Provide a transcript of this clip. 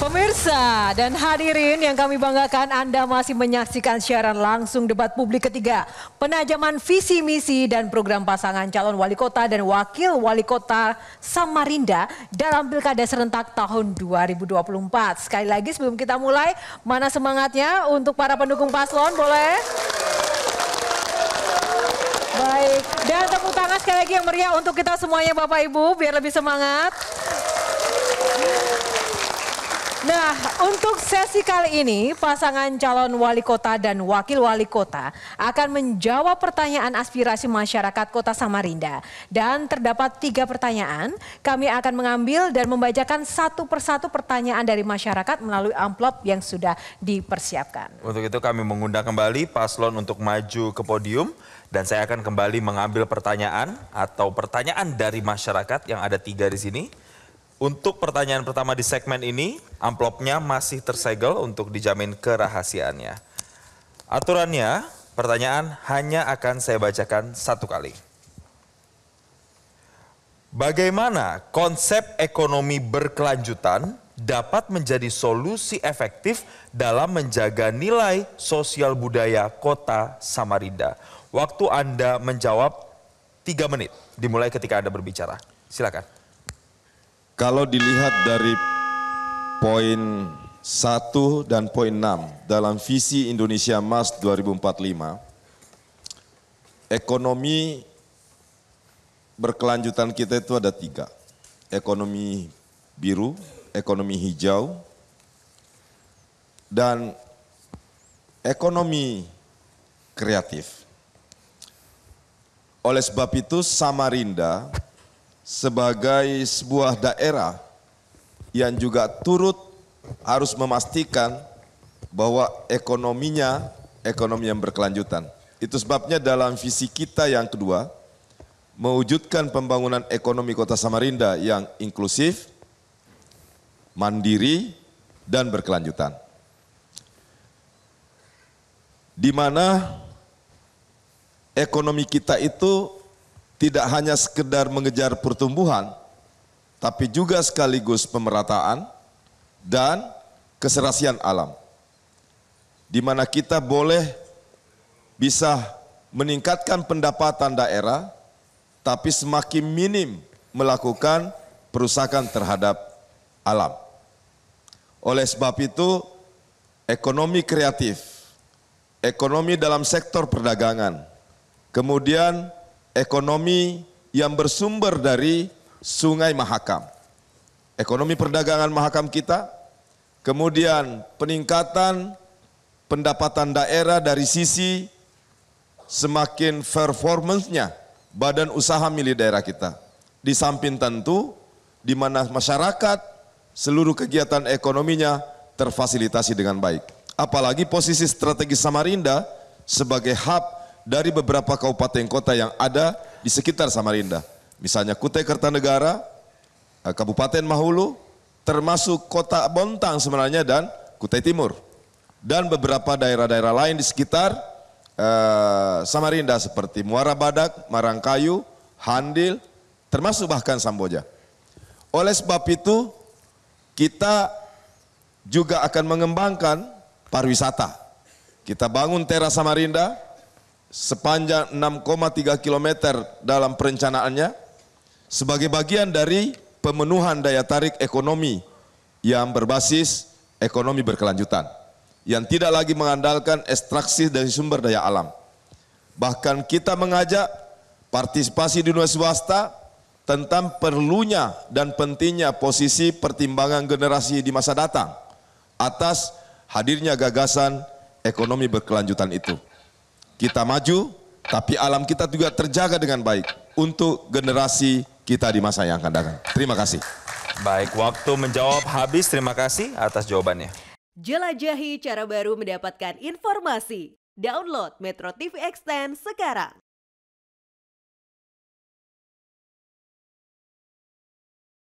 Pemirsa dan hadirin yang kami banggakan Anda masih menyaksikan siaran langsung debat publik ketiga. Penajaman visi misi dan program pasangan calon wali kota dan wakil wali kota Samarinda dalam pilkada serentak tahun 2024. Sekali lagi sebelum kita mulai, mana semangatnya untuk para pendukung paslon boleh? Baik, dan tepuk tangan sekali lagi yang meriah untuk kita semuanya Bapak Ibu biar lebih semangat. Nah, untuk sesi kali ini pasangan calon wali kota dan wakil wali kota akan menjawab pertanyaan aspirasi masyarakat kota Samarinda. Dan terdapat tiga pertanyaan, kami akan mengambil dan membacakan satu persatu pertanyaan dari masyarakat melalui amplop yang sudah dipersiapkan. Untuk itu kami mengundang kembali paslon untuk maju ke podium dan saya akan kembali mengambil pertanyaan atau pertanyaan dari masyarakat yang ada tiga di sini. Untuk pertanyaan pertama di segmen ini, amplopnya masih tersegel untuk dijamin kerahasiaannya. Aturannya, pertanyaan hanya akan saya bacakan satu kali. Bagaimana konsep ekonomi berkelanjutan dapat menjadi solusi efektif dalam menjaga nilai sosial budaya kota Samarinda? Waktu Anda menjawab tiga menit, dimulai ketika Anda berbicara. Silakan. Kalau dilihat dari poin 1 dan poin 6 dalam visi Indonesia Mas 2045, ekonomi berkelanjutan kita itu ada tiga. Ekonomi biru, ekonomi hijau, dan ekonomi kreatif. Oleh sebab itu Samarinda sebagai sebuah daerah yang juga turut harus memastikan bahwa ekonominya ekonomi yang berkelanjutan. Itu sebabnya dalam visi kita yang kedua, mewujudkan pembangunan ekonomi kota Samarinda yang inklusif, mandiri, dan berkelanjutan. Di mana ekonomi kita itu tidak hanya sekedar mengejar pertumbuhan, tapi juga sekaligus pemerataan dan keserasian alam. Di mana kita boleh bisa meningkatkan pendapatan daerah, tapi semakin minim melakukan perusakan terhadap alam. Oleh sebab itu, ekonomi kreatif, ekonomi dalam sektor perdagangan, kemudian ekonomi yang bersumber dari Sungai Mahakam. Ekonomi perdagangan Mahakam kita, kemudian peningkatan pendapatan daerah dari sisi semakin performance-nya badan usaha milik daerah kita. Di samping tentu di mana masyarakat seluruh kegiatan ekonominya terfasilitasi dengan baik. Apalagi posisi strategis Samarinda sebagai hub dari beberapa kabupaten kota yang ada di sekitar Samarinda. Misalnya Kutai Kartanegara, eh, Kabupaten Mahulu, termasuk kota Bontang sebenarnya dan Kutai Timur. Dan beberapa daerah-daerah lain di sekitar eh, Samarinda seperti Muara Badak, Marangkayu, Handil, termasuk bahkan Samboja. Oleh sebab itu kita juga akan mengembangkan pariwisata. Kita bangun teras Samarinda, sepanjang 6,3 km dalam perencanaannya sebagai bagian dari pemenuhan daya tarik ekonomi yang berbasis ekonomi berkelanjutan yang tidak lagi mengandalkan ekstraksi dari sumber daya alam. Bahkan kita mengajak partisipasi dunia swasta tentang perlunya dan pentingnya posisi pertimbangan generasi di masa datang atas hadirnya gagasan ekonomi berkelanjutan itu kita maju, tapi alam kita juga terjaga dengan baik untuk generasi kita di masa yang akan datang. Terima kasih. Baik, waktu menjawab habis. Terima kasih atas jawabannya. Jelajahi cara baru mendapatkan informasi. Download Metro TV Extend sekarang.